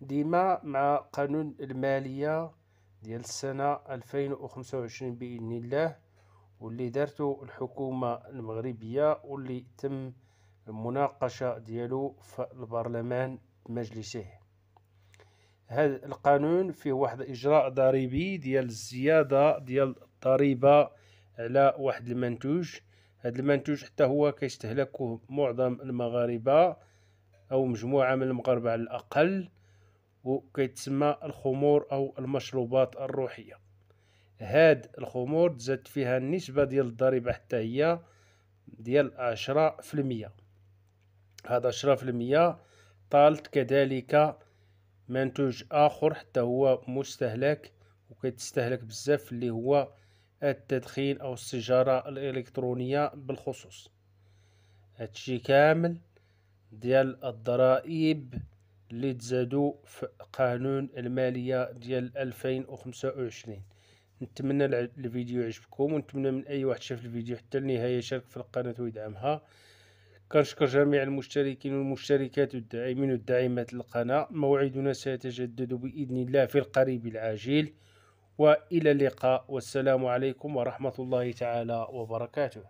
ديما مع قانون المالية ديال السنة ألفين وخمسة عشرين بإذن الله واللي دارته الحكومة المغربية واللي تم المناقشة ديالو في البرلمان مجلسه هذا القانون فيه واحد الإجراء ضريبي ديال الزيادة ديال الضريبة على واحد المنتوج هذا المنتوج حتى هو كيستهلكه معظم المغاربة أو مجموعة من المغاربة على الأقل وكيتسمى الخمور او المشروبات الروحيه هاد الخمور تزاد فيها النسبه ديال الضريبه حتى هي ديال عشرة في المية هاد عشرة في المية طالت كذلك منتوج اخر حتى هو مستهلك وكيتستهلك بزاف اللي هو التدخين او السيجاره الالكترونيه بالخصوص هادشي كامل ديال الضرائب اللي تزادوا في قانون المالية ديال 2025 نتمنى الفيديو يعجبكم ونتمنى من اي واحد شاف الفيديو حتى النهاية يشارك في القناة ويدعمها كنشكر جميع المشتركين والمشتركات والداعمين والداعمات للقناة موعدنا سيتجدد بإذن الله في القريب العاجل وإلى اللقاء والسلام عليكم ورحمة الله تعالى وبركاته